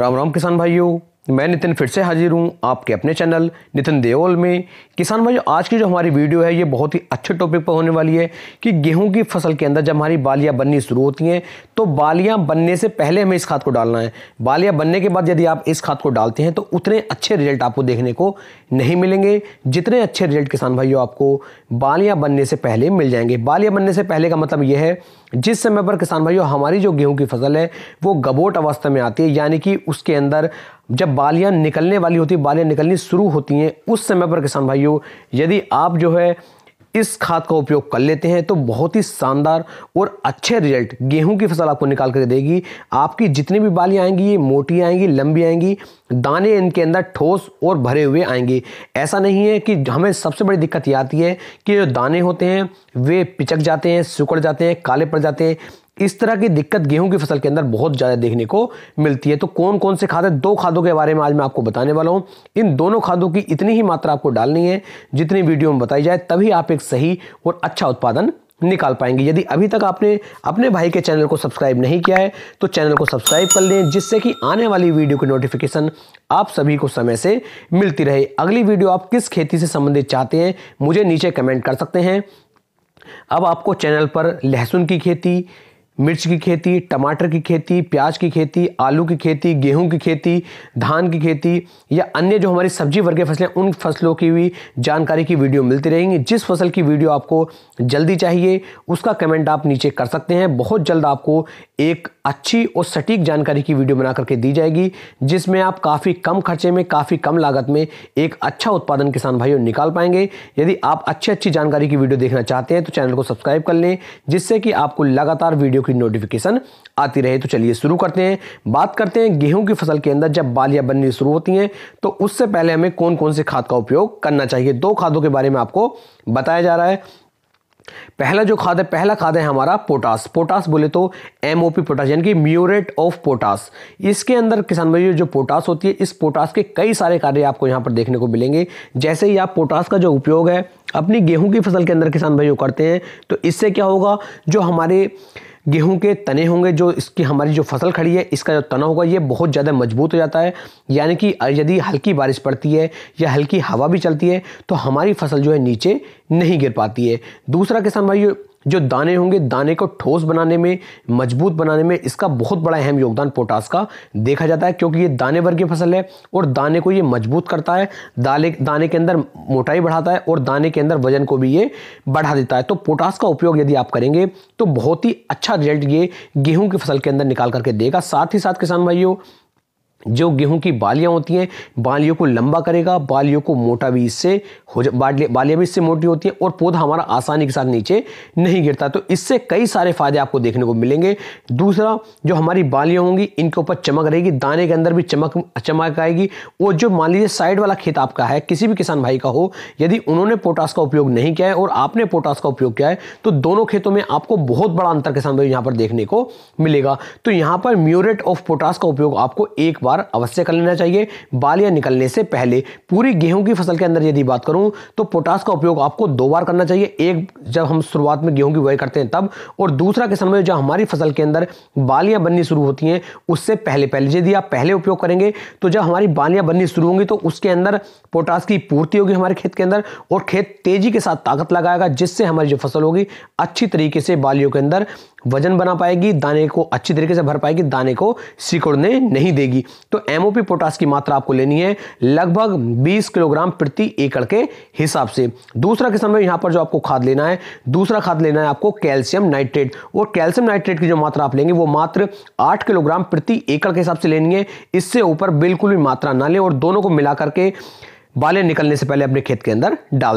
राम राम किसान भाइयों मैं नितिन फिर से हाजिर हूँ आपके अपने चैनल नितिन देओल में किसान भाई आज की जो हमारी वीडियो है ये बहुत ही अच्छे टॉपिक पर होने वाली है कि गेहूं की फसल के अंदर जब हमारी बालियाँ बननी शुरू होती हैं तो बालियाँ बनने से पहले हमें इस खाद को डालना है बालियाँ बनने के बाद यदि आप इस खाद को डालते हैं तो उतने अच्छे रिजल्ट आपको देखने को नहीं मिलेंगे जितने अच्छे रिजल्ट किसान भाइयों आपको बालियाँ बनने से पहले मिल जाएंगे बालियाँ बनने से पहले का मतलब यह है जिस समय पर किसान भाइयों हमारी जो गेहूँ की फसल है वो गबोट अवस्था में आती है यानी कि उसके अंदर जब बालियाँ निकलने वाली होती बालियाँ निकलनी शुरू होती हैं उस समय पर किसान भाइयों यदि आप जो है इस खाद का उपयोग कर लेते हैं तो बहुत ही शानदार और अच्छे रिजल्ट गेहूं की फसल आपको निकाल कर देगी आपकी जितनी भी बालियाँ आएंगी ये मोटी आएंगी लंबी आएंगी दाने इनके अंदर ठोस और भरे हुए आएंगे ऐसा नहीं है कि हमें सबसे बड़ी दिक्कत ये आती है कि जो दाने होते हैं वे पिचक जाते हैं सिकुड़ जाते हैं काले पड़ जाते हैं इस तरह की दिक्कत गेहूं की फसल के अंदर बहुत ज़्यादा देखने को मिलती है तो कौन कौन से खाद है दो खादों के बारे में आज मैं आपको बताने वाला हूँ इन दोनों खादों की इतनी ही मात्रा आपको डालनी है जितनी वीडियो में बताई जाए तभी आप एक सही और अच्छा उत्पादन निकाल पाएंगे यदि अभी तक आपने अपने भाई के चैनल को सब्सक्राइब नहीं किया है तो चैनल को सब्सक्राइब कर लें जिससे कि आने वाली वीडियो की नोटिफिकेशन आप सभी को समय से मिलती रहे अगली वीडियो आप किस खेती से संबंधित चाहते हैं मुझे नीचे कमेंट कर सकते हैं अब आपको चैनल पर लहसुन की खेती मिर्च की खेती टमाटर की खेती प्याज की खेती आलू की खेती गेहूं की खेती धान की खेती या अन्य जो हमारी सब्जी वर्ग फसलें उन फसलों की भी जानकारी की वीडियो मिलती रहेंगी जिस फसल की वीडियो आपको जल्दी चाहिए उसका कमेंट आप नीचे कर सकते हैं बहुत जल्द आपको एक अच्छी और सटीक जानकारी की वीडियो बना करके दी जाएगी जिसमें आप काफ़ी कम खर्चे में काफ़ी कम लागत में एक अच्छा उत्पादन किसान भाइयों निकाल पाएंगे यदि आप अच्छी अच्छी जानकारी की वीडियो देखना चाहते हैं तो चैनल को सब्सक्राइब कर लें जिससे कि आपको लगातार वीडियो की नोटिफिकेशन आती रहे तो चलिए शुरू करते हैं बात करते हैं गेहूं की फसल के अंदर जब बालियां बननी शुरू होती हैं तो उससे पहले हमें कौन कौन से खाद का उपयोग करना चाहिए दो खादों के बारे में आपको बताया जा रहा है पहला जो खाद है पहला खाद है हमारा पोटास पोटास बोले तो एम ओ पी पोटास यानी कि म्यूरेट ऑफ पोटास इसके अंदर किसान भाइयों जो पोटास होती है इस पोटास के कई सारे कार्य आपको यहां पर देखने को मिलेंगे जैसे ही आप पोटास का जो उपयोग है अपनी गेहूं की फसल के अंदर किसान भाइयों करते हैं तो इससे क्या होगा जो हमारे गेहूं के तने होंगे जो इसकी हमारी जो फसल खड़ी है इसका जो तना होगा ये बहुत ज़्यादा मजबूत हो जाता है यानी कि यदि हल्की बारिश पड़ती है या हल्की हवा भी चलती है तो हमारी फसल जो है नीचे नहीं गिर पाती है दूसरा किसान भाई जो दाने होंगे दाने को ठोस बनाने में मजबूत बनाने में इसका बहुत बड़ा अहम योगदान पोटास का देखा जाता है क्योंकि ये दाने वर्गीय फसल है और दाने को ये मजबूत करता है दाले दाने के अंदर मोटाई बढ़ाता है और दाने के अंदर वजन को भी ये बढ़ा देता है तो पोटास का उपयोग यदि आप करेंगे तो बहुत ही अच्छा रिजल्ट ये गेहूँ की फसल के अंदर निकाल करके देगा साथ ही साथ किसान भाइयों जो गेहूं की बालियां होती हैं बालियों को लंबा करेगा बालियों को मोटा भी इससे हो जाए बालियाँ भी इससे मोटी होती हैं और पौधा हमारा आसानी के साथ नीचे नहीं गिरता तो इससे कई सारे फ़ायदे आपको देखने को मिलेंगे दूसरा जो हमारी बालियाँ होंगी इनके ऊपर चमक रहेगी दाने के अंदर भी चमक चमक आएगी और जो मान लीजिए साइड वाला खेत आपका है किसी भी किसान भाई का हो यदि उन्होंने पोटास का उपयोग नहीं किया है और आपने पोटास का उपयोग किया है तो दोनों खेतों में आपको बहुत बड़ा अंतर किसान भाई यहाँ पर देखने को मिलेगा तो यहाँ पर म्यूरेट ऑफ पोटास का उपयोग आपको एक बार बार अवश्य कर लेना चाहिए बालियां निकलने से पहले पूरी गेहूं की फसल के अंदर यदि बात करूं तो पोटास का उपयोग आपको दो बार करना चाहिए एक जब हम शुरुआत में गेहूं की बुआई करते हैं तब और दूसरा किसान में जो हमारी फसल के अंदर बालियां बननी शुरू होती हैं उससे पहले पहले यदि आप पहले उपयोग करेंगे तो जब हमारी बालियां बननी शुरू होंगी तो उसके अंदर पोटास की पूर्ति होगी हमारे खेत के अंदर और खेत तेजी के साथ ताकत लगाएगा जिससे हमारी जो फसल होगी अच्छी तरीके से बालियों के अंदर वजन बना पाएगी दाने को अच्छी तरीके से भर पाएगी दाने को सिकुड़ने नहीं देगी तो एमओपी पोटास की मात्रा आपको लेनी है लगभग 20 किलोग्राम प्रति एकड़ के हिसाब से दूसरा किस्म में यहां पर जो आपको खाद लेना है दूसरा खाद लेना है आपको कैल्शियम नाइट्रेट और कैल्शियम नाइट्रेट की जो मात्रा आप लेंगे वो मात्र आठ किलोग्राम प्रति एकड़ के हिसाब से लेनी है इससे ऊपर बिल्कुल भी मात्रा ना लें और दोनों को मिला करके बाले निकलने से पहले अपने खेत के अंदर डाल दें